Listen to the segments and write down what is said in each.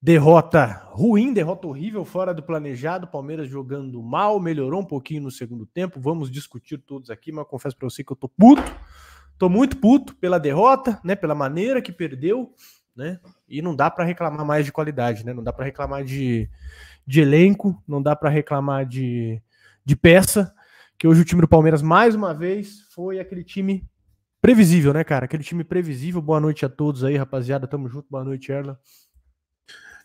Derrota ruim, derrota horrível, fora do planejado. Palmeiras jogando mal, melhorou um pouquinho no segundo tempo. Vamos discutir todos aqui, mas confesso para você que eu tô puto. Tô muito puto pela derrota, né, pela maneira que perdeu, né? E não dá para reclamar mais de qualidade, né? Não dá para reclamar de, de elenco, não dá para reclamar de, de peça. Que hoje o time do Palmeiras mais uma vez foi aquele time previsível, né, cara? Aquele time previsível. Boa noite a todos aí, rapaziada. Tamo junto. Boa noite, Erla.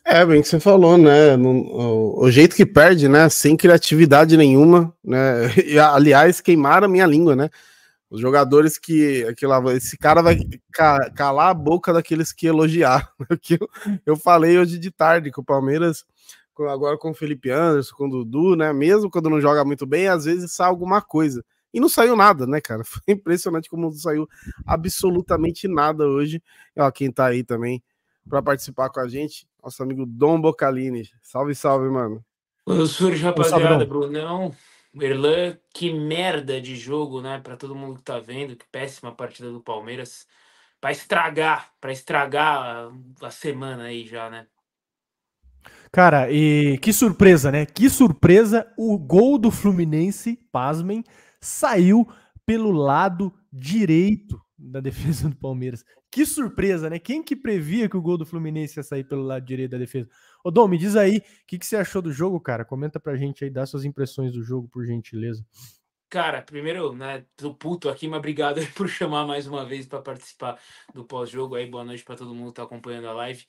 É, bem que você falou, né? O, jeito que perde, né? Sem criatividade nenhuma, né? E, aliás, queimaram a minha língua, né? Os jogadores que. Aquilo, esse cara vai calar a boca daqueles que elogiaram. Que eu, eu falei hoje de tarde que o Palmeiras, agora com o Felipe Anderson, com o Dudu, né? Mesmo quando não joga muito bem, às vezes sai alguma coisa. E não saiu nada, né, cara? Foi impressionante como não saiu absolutamente nada hoje. ó, quem tá aí também para participar com a gente, nosso amigo Dom Bocalini. Salve, salve, mano. Surge, rapaziada, Brunão, Erlan, que merda de jogo, né? Para todo mundo que tá vendo, que péssima partida do Palmeiras. Para estragar, para estragar a, a semana aí já, né? Cara, e que surpresa, né? Que surpresa! O gol do Fluminense, pasmem, saiu pelo lado direito da defesa do Palmeiras. Que surpresa, né? Quem que previa que o gol do Fluminense ia sair pelo lado direito da defesa? Ô Dom, me diz aí, o que, que você achou do jogo, cara? Comenta pra gente aí, dá suas impressões do jogo, por gentileza. Cara, primeiro, né, tô puto aqui, mas obrigado por chamar mais uma vez para participar do pós-jogo aí. Boa noite para todo mundo que tá acompanhando a live.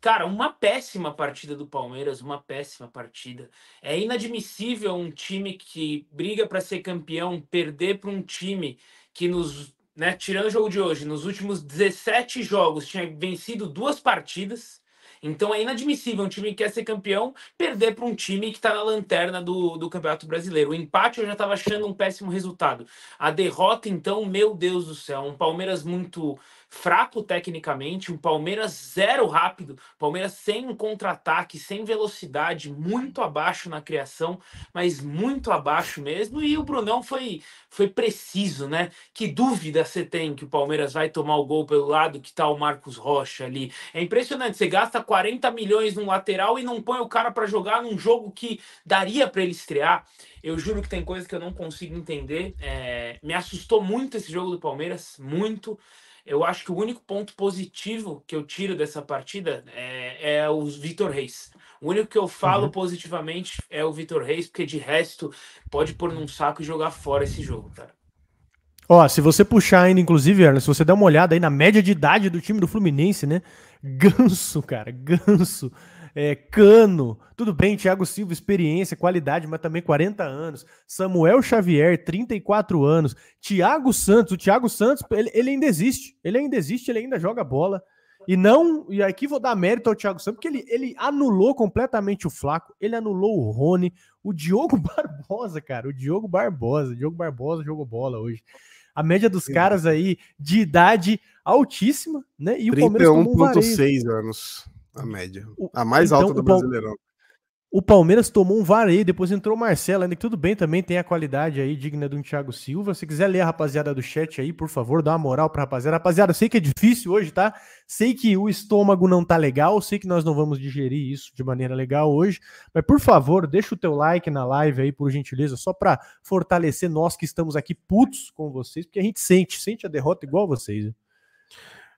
Cara, uma péssima partida do Palmeiras, uma péssima partida. É inadmissível um time que briga para ser campeão perder para um time que nos né, tirando o jogo de hoje, nos últimos 17 jogos tinha vencido duas partidas. Então é inadmissível um time que quer ser campeão perder para um time que está na lanterna do, do Campeonato Brasileiro. O empate eu já estava achando um péssimo resultado. A derrota, então, meu Deus do céu, um Palmeiras muito fraco tecnicamente, um Palmeiras zero rápido, Palmeiras sem um contra-ataque, sem velocidade, muito abaixo na criação, mas muito abaixo mesmo. E o Brunão foi, foi preciso, né? Que dúvida você tem que o Palmeiras vai tomar o gol pelo lado que tá o Marcos Rocha ali? É impressionante, você gasta 40 milhões num lateral e não põe o cara para jogar num jogo que daria para ele estrear. Eu juro que tem coisas que eu não consigo entender. É, me assustou muito esse jogo do Palmeiras, muito. Eu acho que o único ponto positivo que eu tiro dessa partida é, é o Vitor Reis. O único que eu falo uhum. positivamente é o Vitor Reis, porque de resto pode pôr num saco e jogar fora esse jogo, cara. Ó, se você puxar ainda, inclusive, Ernest, se você der uma olhada aí na média de idade do time do Fluminense, né? Ganso, cara, ganso é, Cano, tudo bem, Thiago Silva, experiência, qualidade, mas também 40 anos. Samuel Xavier, 34 anos. Thiago Santos, o Thiago Santos, ele, ele ainda existe, ele ainda existe, ele ainda joga bola. E não, e aqui vou dar mérito ao Thiago Santos, porque ele, ele anulou completamente o Flaco, ele anulou o Rony, o Diogo Barbosa, cara, o Diogo Barbosa, o Diogo Barbosa jogou bola hoje. A média dos caras aí de idade altíssima, né? E o Palmeiras tomou um 31.6 anos. A média. O, a mais então, alta do Brasileirão. O Palmeiras tomou um vareio, depois entrou o Marcelo, ainda que tudo bem também, tem a qualidade aí digna de um Thiago Silva. Se quiser ler a rapaziada do chat aí, por favor, dá uma moral pra rapaziada. Rapaziada, eu sei que é difícil hoje, tá? Sei que o estômago não tá legal, sei que nós não vamos digerir isso de maneira legal hoje, mas por favor, deixa o teu like na live aí, por gentileza, só pra fortalecer nós que estamos aqui putos com vocês, porque a gente sente, sente a derrota igual vocês. Né?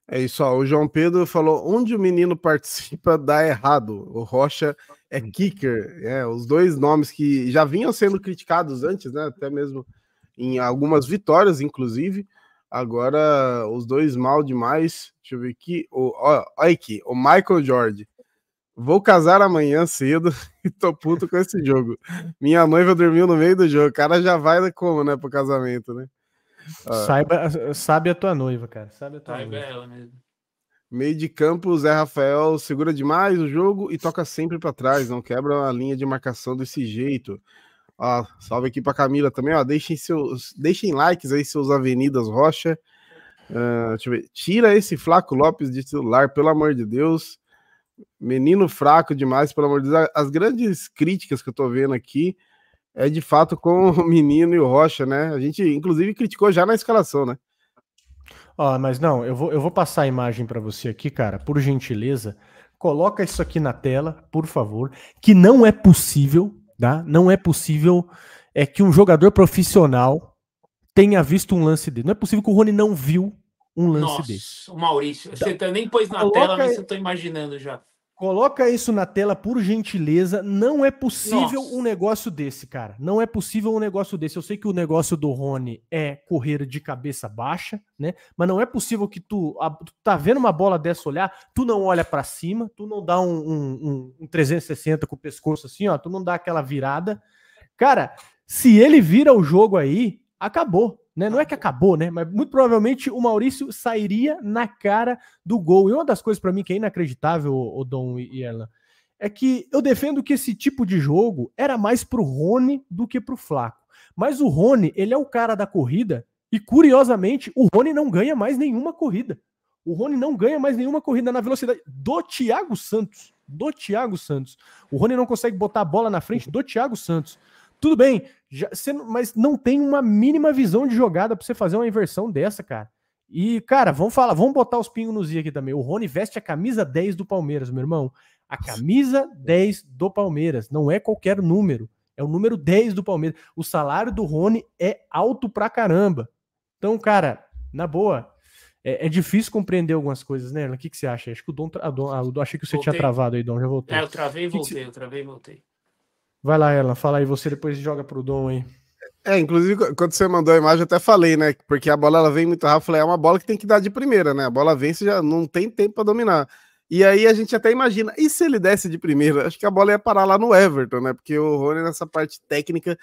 É isso, ó. o João Pedro falou: onde o menino participa dá errado. O Rocha é uhum. kicker. É, os dois nomes que já vinham sendo criticados antes, né? Até mesmo em algumas vitórias, inclusive. Agora, os dois mal demais. Deixa eu ver aqui. O, ó, olha aqui, o Michael Jordan. Vou casar amanhã cedo e tô puto com esse jogo. Minha noiva dormiu no meio do jogo. O cara já vai como, né, pro casamento, né? Ah. Saiba, sabe a tua noiva, cara. Sabe a tua Saiba noiva. ela mesmo. Meio de campo, Zé Rafael segura demais o jogo e toca sempre para trás, não quebra a linha de marcação desse jeito. Ó, salve aqui para Camila também, ó. Deixem seus, deixem likes aí seus Avenidas Rocha. Uh, Tira esse Flaco Lopes de celular, pelo amor de Deus. Menino fraco demais, pelo amor de Deus. As grandes críticas que eu tô vendo aqui é de fato com o menino e o Rocha, né? A gente, inclusive, criticou já na escalação, né? Ó, mas não, eu vou, eu vou passar a imagem para você aqui, cara, por gentileza. Coloca isso aqui na tela, por favor. Que não é possível, tá? Não é possível é que um jogador profissional tenha visto um lance dele. Não é possível que o Rony não viu um lance Nossa, desse. Maurício, então, você tá, nem pôs na Coloca... tela, mas eu tô imaginando já. Coloca isso na tela, por gentileza. Não é possível Nossa. um negócio desse, cara. Não é possível um negócio desse. Eu sei que o negócio do Rony é correr de cabeça baixa, né? Mas não é possível que tu, a, tu tá vendo uma bola dessa olhar, tu não olha para cima, tu não dá um, um, um, um 360 com o pescoço assim, ó. Tu não dá aquela virada. Cara, se ele vira o jogo aí, acabou. Né? Não é que acabou, né? Mas muito provavelmente o Maurício sairia na cara do gol. E uma das coisas para mim que é inacreditável, o Dom e Erlan, é que eu defendo que esse tipo de jogo era mais pro Rony do que pro Flaco. Mas o Rony, ele é o cara da corrida e curiosamente o Rony não ganha mais nenhuma corrida. O Rony não ganha mais nenhuma corrida na velocidade do Thiago Santos. Do Thiago Santos. O Rony não consegue botar a bola na frente do Thiago Santos. Tudo bem, já, você, mas não tem uma mínima visão de jogada para você fazer uma inversão dessa, cara. E, cara, vamos falar, vamos botar os pingos nos i aqui também. O Rony veste a camisa 10 do Palmeiras, meu irmão. A camisa 10 do Palmeiras. Não é qualquer número. É o número 10 do Palmeiras. O salário do Rony é alto pra caramba. Então, cara, na boa, é, é difícil compreender algumas coisas, né, O que, que você acha? Acho que o Dom. A Dom a, achei que você voltei. tinha travado aí, Dom. Já voltou. É, eu travei e voltei, que que você... eu travei e voltei. Vai lá, ela, fala aí, você depois joga pro Dom aí. É, inclusive, quando você mandou a imagem, eu até falei, né? Porque a bola ela vem muito rápido. Eu falei, é uma bola que tem que dar de primeira, né? A bola vem, você já não tem tempo para dominar. E aí a gente até imagina, e se ele desse de primeira? Acho que a bola ia parar lá no Everton, né? Porque o Rony, nessa parte técnica,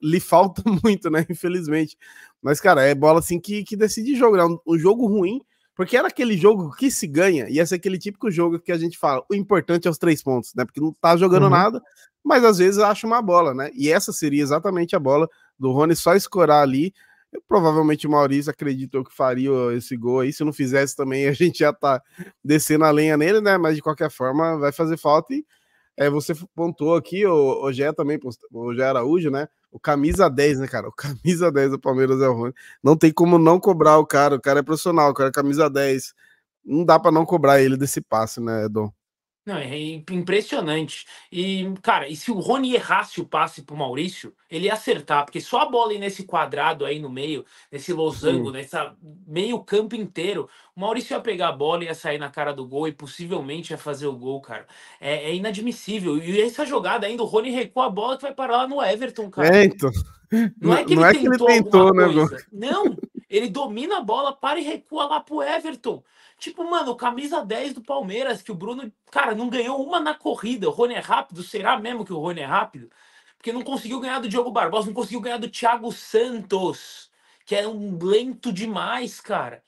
lhe falta muito, né? Infelizmente. Mas, cara, é bola assim que, que decide jogo. Né? Um jogo ruim porque era aquele jogo que se ganha, ia ser aquele típico jogo que a gente fala, o importante é os três pontos, né? Porque não tá jogando uhum. nada, mas às vezes acha uma bola, né? E essa seria exatamente a bola do Rony só escorar ali. Eu, provavelmente o Maurício acreditou que faria esse gol aí. Se não fizesse também, a gente já tá descendo a lenha nele, né? Mas de qualquer forma, vai fazer falta. E é, você pontuou aqui, o, o Gé também, o Gé Araújo, né? O camisa 10, né, cara? O camisa 10 do Palmeiras é o Rony. Não tem como não cobrar o cara. O cara é profissional, o cara é camisa 10. Não dá para não cobrar ele desse passe, né, Edom não, é impressionante. E, cara, e se o Rony errasse o passe pro Maurício, ele ia acertar, porque só a bola ir nesse quadrado aí no meio, nesse losango, Sim. nessa meio campo inteiro, o Maurício ia pegar a bola e ia sair na cara do gol e possivelmente ia fazer o gol, cara. É, é inadmissível. E essa jogada ainda, o Rony recua a bola que vai parar lá no Everton, cara. É, então. Não, é não é que ele não tentou, é que ele tentou né, coisa. Não, ele domina a bola, para e recua lá pro Everton. Tipo, mano, camisa 10 do Palmeiras, que o Bruno, cara, não ganhou uma na corrida. O Rony é rápido, será mesmo que o Rony é rápido? Porque não conseguiu ganhar do Diogo Barbosa, não conseguiu ganhar do Thiago Santos, que é um lento demais, cara.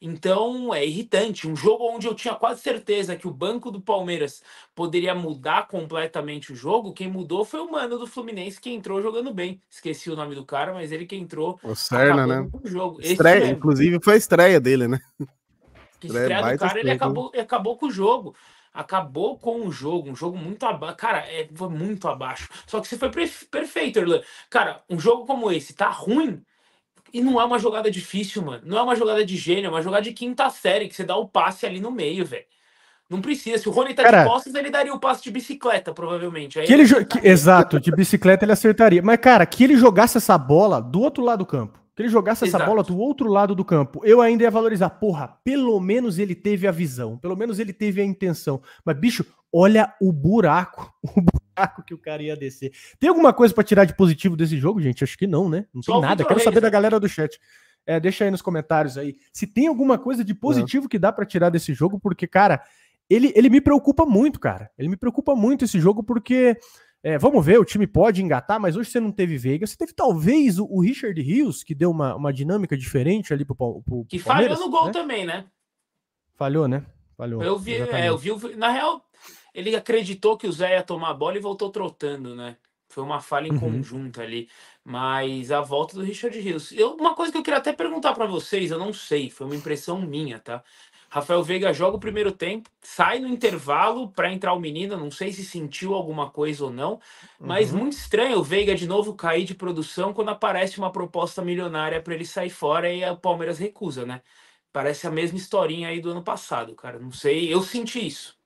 Então é irritante. Um jogo onde eu tinha quase certeza que o banco do Palmeiras poderia mudar completamente o jogo, quem mudou foi o mano do Fluminense que entrou jogando bem. Esqueci o nome do cara, mas ele que entrou. O Serna, né? O jogo. Estreia, inclusive foi a estreia dele, né? Que estreia do cara, ele acabou, acabou com o jogo acabou com o jogo, um jogo muito abaixo. Cara, é, foi muito abaixo. Só que você foi perfeito, Erlan. Cara, um jogo como esse tá ruim, e não é uma jogada difícil, mano. Não é uma jogada de gênio, é uma jogada de quinta série, que você dá o passe ali no meio, velho. Não precisa. Se o Rony tá cara, de costas, ele daria o passe de bicicleta, provavelmente. Aí que ele ele... Que, né? exato, de bicicleta ele acertaria. Mas, cara, que ele jogasse essa bola do outro lado do campo. Que ele jogasse exato. essa bola do outro lado do campo, eu ainda ia valorizar. Porra, pelo menos ele teve a visão, pelo menos ele teve a intenção. Mas, bicho, Olha o buraco, o buraco que o cara ia descer. Tem alguma coisa para tirar de positivo desse jogo, gente? Acho que não, né? Não Só tem nada. Quero saber da galera do chat. É, deixa aí nos comentários aí se tem alguma coisa de positivo não. que dá para tirar desse jogo, porque, cara, ele, ele me preocupa muito, cara. Ele me preocupa muito esse jogo, porque é, vamos ver, o time pode engatar, mas hoje você não teve Veiga. Você teve talvez o, o Richard Rios, que deu uma, uma dinâmica diferente ali pro, pro, pro Que falhou no gol né? também, né? Falhou, né? Falhou. Eu vi, é, eu vi, na real, ele acreditou que o Zé ia tomar a bola e voltou trotando, né? Foi uma falha em uhum. conjunto ali. Mas a volta do Richard Rios. Eu, uma coisa que eu queria até perguntar para vocês, eu não sei, foi uma impressão minha, tá? Rafael Veiga joga o primeiro tempo, sai no intervalo para entrar o menino, não sei se sentiu alguma coisa ou não, mas uhum. muito estranho o Veiga de novo cair de produção quando aparece uma proposta milionária para ele sair fora e o Palmeiras recusa, né? Parece a mesma historinha aí do ano passado, cara. Não sei, eu senti isso.